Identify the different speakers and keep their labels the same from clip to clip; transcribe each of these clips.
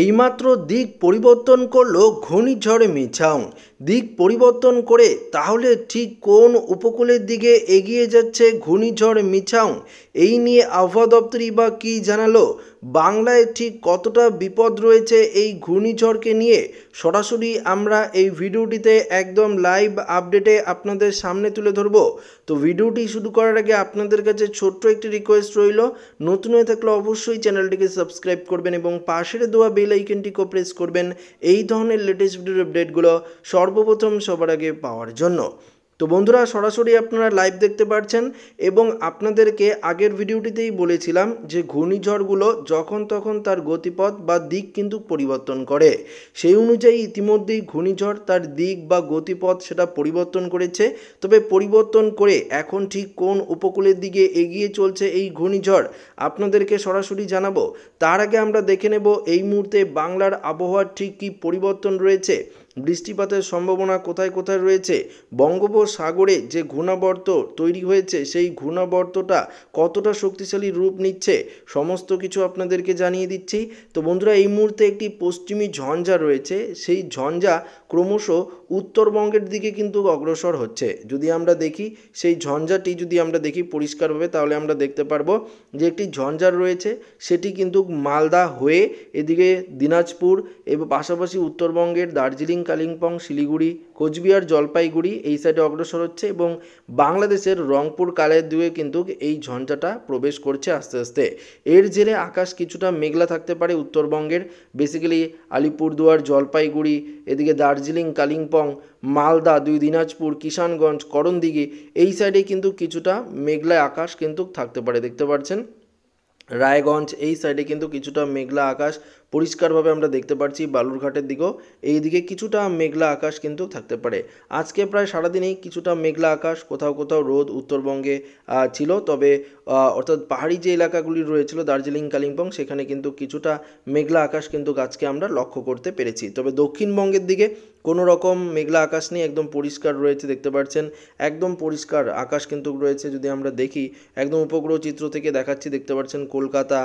Speaker 1: এইমাত্র দিক পরিবর্তন করলো ঘূর্ণিঝড়ে মিছাউন দিক পরিবর্তন করে তাহলে ঠিক কোন উপকূলের দিকে এগিয়ে যাচ্ছে ঘূর্ণিঝড় মিছাউন এই নিয়ে আবহাওয়া দপ্তরই বা কী জানালো বাংলায় ঠিক কতটা বিপদ রয়েছে এই ঘূর্ণিঝড়কে নিয়ে সরাসরি আমরা এই ভিডিওটিতে একদম লাইভ আপডেটে আপনাদের সামনে তুলে ধরব তো ভিডিওটি শুরু করার আগে আপনাদের কাছে ছোট্ট একটি রিকোয়েস্ট রইল নতুন হয়ে থাকলে অবশ্যই চ্যানেলটিকে সাবস্ক্রাইব করবেন এবং পাশের দেওয়া বেল আইকনটিকেও প্রেস করবেন এই ধরনের লেটেস্ট ভিডিওর আপডেটগুলো সর্বপ্রথম সবার আগে পাওয়ার জন্য তো বন্ধুরা সরাসরি আপনারা লাইভ দেখতে পাচ্ছেন এবং আপনাদেরকে আগের ভিডিওটিতেই বলেছিলাম যে ঘূর্ণিঝড়গুলো যখন তখন তার গতিপথ বা দিক কিন্তু পরিবর্তন করে সেই অনুযায়ী ইতিমধ্যেই ঘূর্ণিঝড় তার দিক বা গতিপথ সেটা পরিবর্তন করেছে তবে পরিবর্তন করে এখন ঠিক কোন উপকূলের দিকে এগিয়ে চলছে এই ঘূর্ণিঝড় আপনাদেরকে সরাসরি জানাবো তার আগে আমরা দেখে নেব এই মুহূর্তে বাংলার আবহাওয়ার ঠিক কী পরিবর্তন রয়েছে বৃষ্টিপাতের সম্ভাবনা কোথায় কোথায় রয়েছে বঙ্গোপসাগরে যে ঘূর্ণাবর্ত তৈরি হয়েছে সেই ঘূর্ণাবর্তটা কতটা শক্তিশালী রূপ নিচ্ছে সমস্ত কিছু আপনাদেরকে জানিয়ে দিচ্ছি তো বন্ধুরা এই মুহূর্তে একটি পশ্চিমী ঝঞ্ঝা রয়েছে সেই ঝঞ্ঝা ক্রমশ উত্তরবঙ্গের দিকে কিন্তু অগ্রসর হচ্ছে যদি আমরা দেখি সেই ঝঞ্ঝাটি যদি আমরা দেখি পরিষ্কারভাবে তাহলে আমরা দেখতে পারবো যে একটি ঝঞ্ঝার রয়েছে সেটি কিন্তু মালদা হয়ে এদিকে দিনাজপুর এবং পাশাপাশি উত্তরবঙ্গের দার্জিলিং কালিম্পং শিলিগুড়ি কোচবিহার জলপাইগুড়ি এই সাইডে অগ্রসর হচ্ছে এবং বাংলাদেশের রংপুর কালের দুয়ে কিন্তু এই ঝঞ্ঝাটা প্রবেশ করছে আস্তে আস্তে এর জেরে আকাশ কিছুটা মেঘলা থাকতে পারে উত্তরবঙ্গের বেসিক্যালি আলিপুরদুয়ার জলপাইগুড়ি এদিকে দার্জিলিং কালিম্পং মালদা দুই দিনাজপুর কিষানগঞ্জ করণদিঘি এই সাইডে কিন্তু কিছুটা মেঘলায় আকাশ কিন্তু থাকতে পারে দেখতে পাচ্ছেন রায়গঞ্জ এই সাইডে কিন্তু কিছুটা মেঘলা আকাশ পরিষ্কারভাবে আমরা দেখতে পাচ্ছি বালুরঘাটের দিকেও এই দিকে কিছুটা মেঘলা আকাশ কিন্তু থাকতে পারে আজকে প্রায় সারাদিনেই কিছুটা মেঘলা আকাশ কোথাও কোথাও রোদ উত্তরবঙ্গে ছিল তবে অর্থাৎ পাহাড়ি যে এলাকাগুলি রয়েছিল দার্জিলিং কালিম্পং সেখানে কিন্তু কিছুটা মেঘলা আকাশ কিন্তু আজকে আমরা লক্ষ্য করতে পেরেছি তবে দক্ষিণবঙ্গের দিকে কোনো রকম মেঘলা আকাশ নেই একদম পরিষ্কার রয়েছে দেখতে পাচ্ছেন একদম পরিষ্কার আকাশ কিন্তু রয়েছে যদি আমরা দেখি একদম উপগ্রহ চিত্র থেকে দেখাচ্ছি দেখতে পাচ্ছেন কলকাতা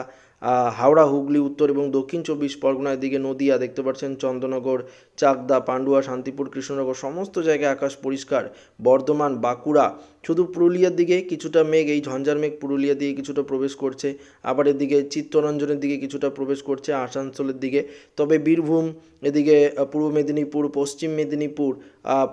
Speaker 1: হাওড়া হুগলি উত্তর এবং দক্ষিণ চব্বিশ পরগনার দিকে নদিয়া দেখতে পাচ্ছেন চন্দননগর চাকদা পান্ডুয়া শান্তিপুর কৃষ্ণনগর সমস্ত জায়গায় আকাশ পরিষ্কার বর্ধমান বাঁকুড়া শুধু পুরুলিয়ার দিকে কিছুটা মেঘ এই ঝঞ্ঝার মেঘ পুরুলিয়ার দিকে কিছুটা প্রবেশ করছে আবার এদিকে চিত্তরঞ্জনের দিকে কিছুটা প্রবেশ করছে আসানসোলের দিকে তবে বীরভূম এদিকে পূর্ব মেদিনীপুর পশ্চিম মেদিনীপুর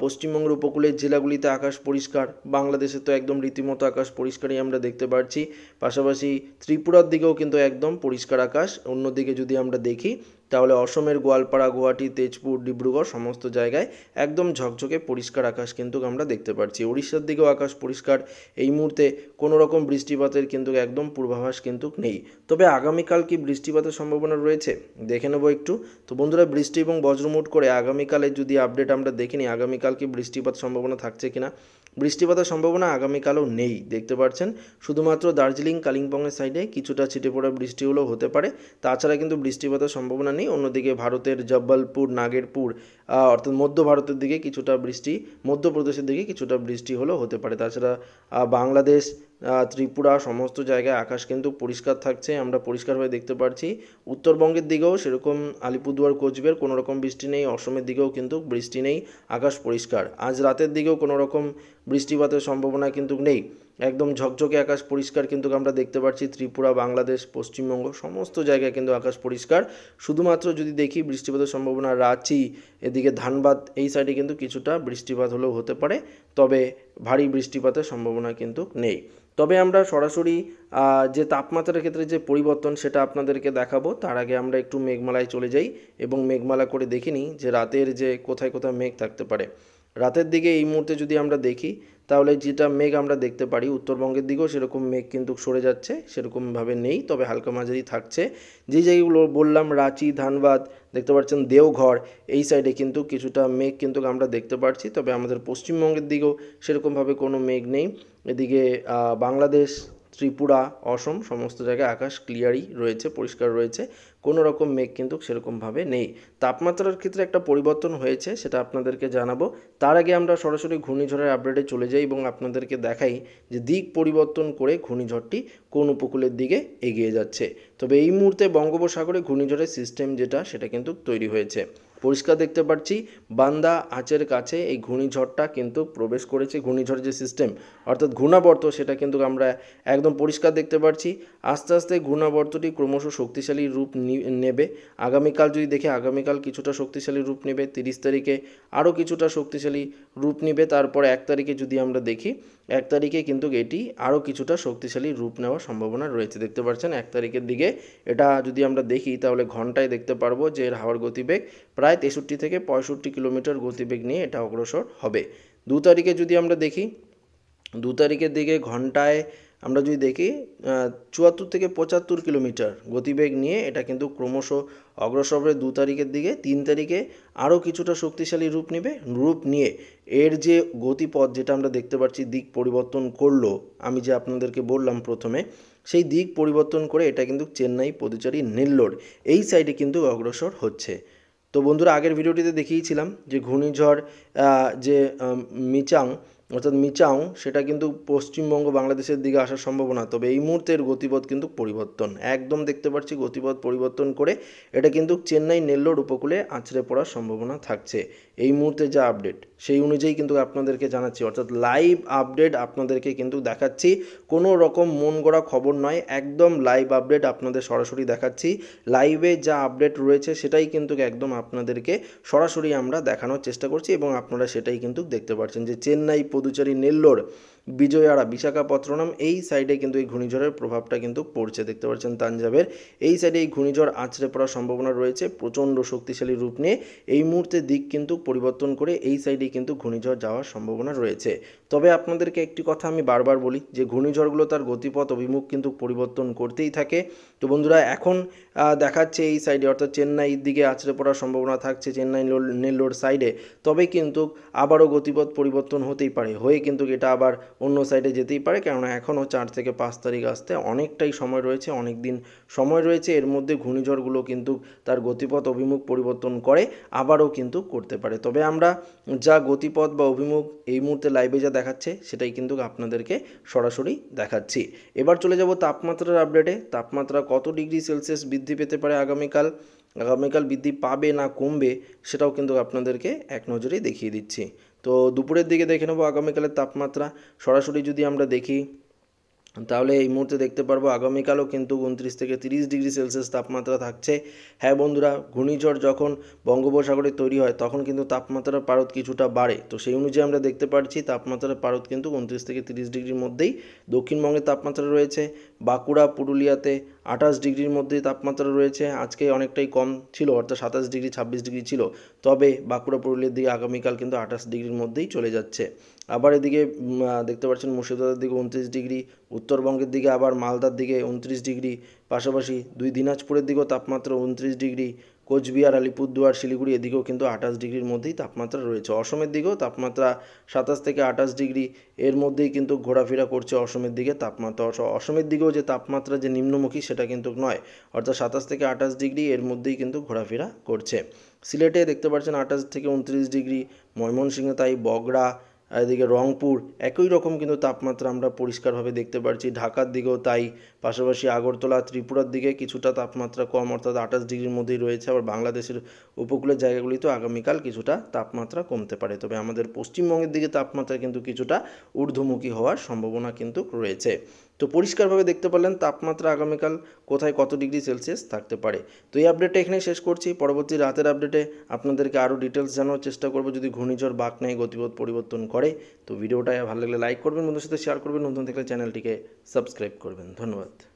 Speaker 1: পশ্চিমবঙ্গের উপকূলের জেলাগুলিতে আকাশ পরিষ্কার বাংলাদেশে তো একদম রীতিমতো আকাশ পরিষ্কারই আমরা দেখতে পাচ্ছি পাশাপাশি ত্রিপুরার দিকেও কিন্তু একদম পরিষ্কার আকাশ অন্যদিকে যদি আমরা দেখি তাহলে অসমের গোয়ালপাড়া গুয়াহাটি তেজপুর ডিব্রুগড় সমস্ত জায়গায় একদম ঝকঝকে পরিষ্কার আকাশ কিন্তু আমরা দেখতে পাচ্ছি উড়িষ্যার দিকেও আকাশ পরিষ্কার এই মুহূর্তে কোনো রকম বৃষ্টিপাতের কিন্তু একদম পূর্বাভাস কিন্তু নেই তবে আগামীকাল কি বৃষ্টিপাতের সম্ভাবনা রয়েছে দেখে নেবো একটু তো বন্ধুরা বৃষ্টি এবং বজ্রমুট করে আগামীকালের যদি আপডেট আমরা দেখিনি আগামীকাল কি বৃষ্টিপাত সম্ভাবনা থাকছে কিনা বৃষ্টিপাতের সম্ভাবনা আগামীকালও নেই দেখতে পাচ্ছেন শুধুমাত্র দার্জিলিং কালিম্পংয়ের সাইডে কিছুটা ছিটে পড়া বৃষ্টি হলেও হতে পারে তাছাড়া কিন্তু বৃষ্টিপাতের সম্ভাবনা নেই অন্যদিকে ভারতের জব্বলপুর নাগেরপুর অর্থাৎ মধ্য ভারতের দিকে কিছুটা বৃষ্টি মধ্যপ্রদেশের দিকে কিছুটা বৃষ্টি হলেও হতে পারে তাছাড়া বাংলাদেশ ত্রিপুরা সমস্ত জায়গায় আকাশ কিন্তু পরিষ্কার থাকছে আমরা পরিষ্কারভাবে দেখতে পারছি উত্তরবঙ্গের দিকেও সেরকম আলিপুরদুয়ার কোচবিহার কোনো রকম বৃষ্টি নেই অসমের দিকেও কিন্তু বৃষ্টি নেই আকাশ পরিষ্কার আজ রাতের দিকেও কোনো রকম বৃষ্টিপাতের সম্ভাবনা কিন্তু নেই একদম ঝকঝকে আকাশ পরিষ্কার কিন্তু আমরা দেখতে পাচ্ছি ত্রিপুরা বাংলাদেশ পশ্চিমবঙ্গ সমস্ত জায়গায় কিন্তু আকাশ পরিষ্কার শুধুমাত্র যদি দেখি বৃষ্টিপাতের সম্ভাবনা রাঁচি এদিকে ধানবাদ এই সাইডে কিন্তু কিছুটা বৃষ্টিপাত হলেও হতে পারে তবে ভারী বৃষ্টিপাতের সম্ভাবনা কিন্তু নেই তবে আমরা সরাসরি যে তাপমাত্রার ক্ষেত্রে যে পরিবর্তন সেটা আপনাদেরকে দেখাবো তার আগে আমরা একটু মেঘমালায় চলে যাই এবং মেঘমালা করে দেখে নিই যে রাতের যে কোথায় কোথায় মেঘ থাকতে পারে রাতের দিকে এই মুহূর্তে যদি আমরা দেখি তাহলে যেটা মেঘ আমরা দেখতে পারি উত্তরবঙ্গের দিকেও সেরকম মেঘ কিন্তু সরে যাচ্ছে সেরকমভাবে নেই তবে হালকা মাঝারি থাকছে যে জায়গাগুলো বললাম রাঁচি ধানবাদ দেখতে পাচ্ছেন দেওঘর এই সাইডে কিন্তু কিছুটা মেঘ কিন্তু আমরা দেখতে পাচ্ছি তবে আমাদের পশ্চিমবঙ্গের দিকেও সেরকমভাবে কোনো মেঘ নেই এদিকে বাংলাদেশ ত্রিপুরা অসম সমস্ত জায়গায় আকাশ ক্লিয়ারই রয়েছে পরিষ্কার রয়েছে কোনো রকম মেঘ কিন্তু সেরকমভাবে নেই তাপমাত্রার ক্ষেত্রে একটা পরিবর্তন হয়েছে সেটা আপনাদেরকে জানাবো তার আগে আমরা সরাসরি ঘূর্ণিঝড়ের আপডেটে চলে যাই এবং আপনাদেরকে দেখাই যে দিক পরিবর্তন করে ঘূর্ণিঝড়টি কোন উপকূলের দিকে এগিয়ে যাচ্ছে তবে এই মুহূর্তে বঙ্গোপসাগরে ঘূর্ণিঝড়ের সিস্টেম যেটা সেটা কিন্তু তৈরি হয়েছে পরিষ্কার দেখতে পাচ্ছি বান্দা আঁচের কাছে এই ঘূর্ণিঝড়টা কিন্তু প্রবেশ করেছে ঘূর্ণিঝড় যে সিস্টেম অর্থাৎ ঘূর্ণাবর্ত সেটা কিন্তু আমরা একদম পরিষ্কার দেখতে পাচ্ছি আস্তে আস্তে ঘূর্ণাবর্তটি ক্রমশ শক্তিশালী রূপ নেবে আগামীকাল যদি দেখে আগামীকাল কিছুটা শক্তিশালী রূপ নেবে তিরিশ তারিখে আরও কিছুটা শক্তিশালী রূপ নেবে তারপর এক তারিখে যদি আমরা দেখি এক তারিখে কিন্তু এটি আরও কিছুটা শক্তিশালী রূপ নেওয়ার সম্ভাবনা রয়েছে দেখতে পাচ্ছেন এক তারিখের দিকে এটা যদি আমরা দেখি তাহলে ঘন্টায় দেখতে পারবো যে এর হাওয়ার গতিবেগ প্রায় তেষট্টি থেকে পঁয়ষট্টি কিলোমিটার গতিবেগ নিয়ে এটা অগ্রসর হবে দু তারিখে যদি আমরা দেখি দু তারিখের দিকে ঘন্টায় আমরা যদি দেখি চুয়াত্তর থেকে পঁচাত্তর কিলোমিটার গতিবেগ নিয়ে এটা কিন্তু ক্রমশ অগ্রসর হবে দু তারিখের দিকে তিন তারিখে আরও কিছুটা শক্তিশালী রূপ নেবে রূপ নিয়ে এর যে গতিপথ যেটা আমরা দেখতে পাচ্ছি দিক পরিবর্তন করলো আমি যে আপনাদেরকে বললাম প্রথমে সেই দিক পরিবর্তন করে এটা কিন্তু চেন্নাই পদুচারি নেল্লোর এই সাইডে কিন্তু অগ্রসর হচ্ছে তো বন্ধুরা আগের ভিডিওটিতে দেখিয়েছিলাম যে ঘূর্ণিঝড় যে মিচাং অর্থাৎ মিচাং সেটা কিন্তু পশ্চিমবঙ্গ বাংলাদেশের দিকে আসার সম্ভাবনা তবে এই মুহূর্তে এর গতিপথ কিন্তু পরিবর্তন একদম দেখতে পাচ্ছি গতিপথ পরিবর্তন করে এটা কিন্তু চেন্নাই নেল্লোর উপকূলে আছড়ে পড়ার সম্ভাবনা থাকছে এই মুহূর্তে যা আপডেট সেই অনুযায়ী কিন্তু আপনাদেরকে জানাচ্ছি অর্থাৎ লাইভ আপডেট আপনাদেরকে কিন্তু দেখাচ্ছি কোনো রকম মন গড়া খবর নয় একদম লাইভ আপডেট আপনাদের সরাসরি দেখাচ্ছি লাইভে যা আপডেট রয়েছে সেটাই কিন্তু একদম আপনাদেরকে সরাসরি আমরা দেখানোর চেষ্টা করছি এবং আপনারা সেটাই কিন্তু দেখতে পাচ্ছেন যে চেন্নাই পুদুচেরি নেল্লোর বিজয়ারা বিশাখাপত্তনম এই সাইডে কিন্তু এই ঘূর্ণিঝড়ের প্রভাবটা কিন্তু পড়ছে দেখতে পাচ্ছেন তাঞ্জাবের এই সাইডে এই ঘূর্ণিঝড় আছড়ে পড়ার সম্ভাবনা রয়েছে প্রচণ্ড শক্তিশালী রূপ নিয়ে এই মুহূর্তে দিক কিন্তু পরিবর্তন করে এই সাইডে কিন্তু ঘূর্ণিঝড় যাওয়ার সম্ভাবনা রয়েছে তবে আপনাদেরকে একটি কথা আমি বারবার বলি যে ঘূর্ণিঝড়গুলো তার গতিপথ অভিমুখ কিন্তু পরিবর্তন করতেই থাকে তো বন্ধুরা এখন দেখাচ্ছে এই সাইডে অর্থাৎ চেন্নাইয়ের দিকে আছড়ে পড়ার সম্ভাবনা থাকছে চেন্নাই নেল্লোর সাইডে তবে কিন্তু আবারও গতিপথ পরিবর্তন হতেই পারে হয়ে কিন্তু এটা আবার অন্য সাইডে যেতেই পারে কেননা এখনও চার থেকে পাঁচ তারিখ আসতে অনেকটাই সময় রয়েছে অনেক দিন সময় রয়েছে এর মধ্যে ঘূর্ণিঝড়গুলো কিন্তু তার গতিপথ অভিমুখ পরিবর্তন করে আবারও কিন্তু করতে পারে তবে আমরা যা গতিপথ বা অভিমুখ এই মুহূর্তে লাইভে যা দেখাচ্ছে সেটাই কিন্তু আপনাদেরকে সরাসরি দেখাচ্ছি এবার চলে যাব তাপমাত্রার আপডেটে তাপমাত্রা কত ডিগ্রি সেলসিয়াস বৃদ্ধি পেতে পারে আগামীকাল আগামীকাল বৃদ্ধি পাবে না কমবে সেটাও কিন্তু আপনাদেরকে এক নজরেই দেখিয়ে দিচ্ছি তো দুপুরের দিকে দেখে নেবো আগামীকালের তাপমাত্রা সরাসরি যদি আমরা দেখি তাহলে এই মুহূর্তে দেখতে পারবো আগামীকালও কিন্তু উনত্রিশ থেকে তিরিশ ডিগ্রি সেলসিয়াস তাপমাত্রা থাকছে হ্যাঁ বন্ধুরা ঘূর্ণিঝড় যখন বঙ্গোপসাগরে তৈরি হয় তখন কিন্তু তাপমাত্রার পারদ কিছুটা বাড়ে তো সেই অনুযায়ী আমরা দেখতে পাচ্ছি তাপমাত্রার পারদ কিন্তু উনত্রিশ থেকে তিরিশ ডিগ্রির মধ্যেই দক্ষিণবঙ্গের তাপমাত্রা রয়েছে বাঁকুড়া পুরুলিয়াতে আঠাশ ডিগ্রির মধ্যে তাপমাত্রা রয়েছে আজকে অনেকটাই কম ছিল অর্থাৎ সাতাশ ডিগ্রি ছাব্বিশ ডিগ্রি ছিল তবে বাঁকুড়া পুরুলিয়ার দিকে আগামীকাল কিন্তু আঠাশ ডিগ্রির মধ্যেই চলে যাচ্ছে আবার এদিকে দেখতে পাচ্ছেন মুর্শিদাবাদের দিকে উনত্রিশ ডিগ্রি উত্তরবঙ্গের দিকে আবার মালদার দিকে উনত্রিশ ডিগ্রি পাশাপাশি দুই দিনাজপুরের দিকেও তাপমাত্রা উনত্রিশ ডিগ্রি কোচবিহার আলিপুরদুয়ার শিলিগুড়ি এদিকেও কিন্তু আঠাশ ডিগ্রির মধ্যেই তাপমাত্রা রয়েছে অসমের দিকেও তাপমাত্রা সাতাশ থেকে আঠাশ ডিগ্রি এর মধ্যেই কিন্তু ঘোরাফেরা করছে অসমের দিকে তাপমাত্রা অসমের দিকেও যে তাপমাত্রা যে নিম্নমুখী সেটা কিন্তু নয় অর্থাৎ সাতাশ থেকে আঠাশ ডিগ্রি এর মধ্যেই কিন্তু ঘোরাফেরা করছে সিলেটে দেখতে পাচ্ছেন আঠাশ থেকে উনত্রিশ ডিগ্রি ময়মনসিংহে তাই বগড়া এদিকে রংপুর একই রকম কিন্তু তাপমাত্রা আমরা পরিষ্কারভাবে দেখতে পাচ্ছি ঢাকার দিকেও তাই পাশাপাশি আগরতলা ত্রিপুরার দিকে কিছুটা তাপমাত্রা কম অর্থাৎ আঠাশ ডিগ্রির মধ্যেই রয়েছে আবার বাংলাদেশের উপকূলের জায়গাগুলিতেও আগামীকাল কিছুটা তাপমাত্রা কমতে পারে তবে আমাদের পশ্চিমবঙ্গের দিকে তাপমাত্রা কিন্তু কিছুটা ঊর্ধ্বমুখী হওয়ার সম্ভাবনা কিন্তু রয়েছে তো পরিষ্কারভাবে দেখতে পারলেন তাপমাত্রা আগামীকাল কোথায় কত ডিগ্রি সেলসিয়াস থাকতে পারে তো এই আপডেটটা এখানে শেষ করছি পরবর্তী রাতের আপডেটে আপনাদেরকে আরও ডিটেলস জানানোর চেষ্টা করবো যদি ঘূর্ণিঝড় বাক নেয় গতিপথ পরিবর্তন করে তো ভিডিওটা ভালো লাগলে লাইক করবেন বন্ধুর সাথে শেয়ার করবেন নতুন থেকে চ্যানেলটিকে সাবস্ক্রাইব করবেন ধন্যবাদ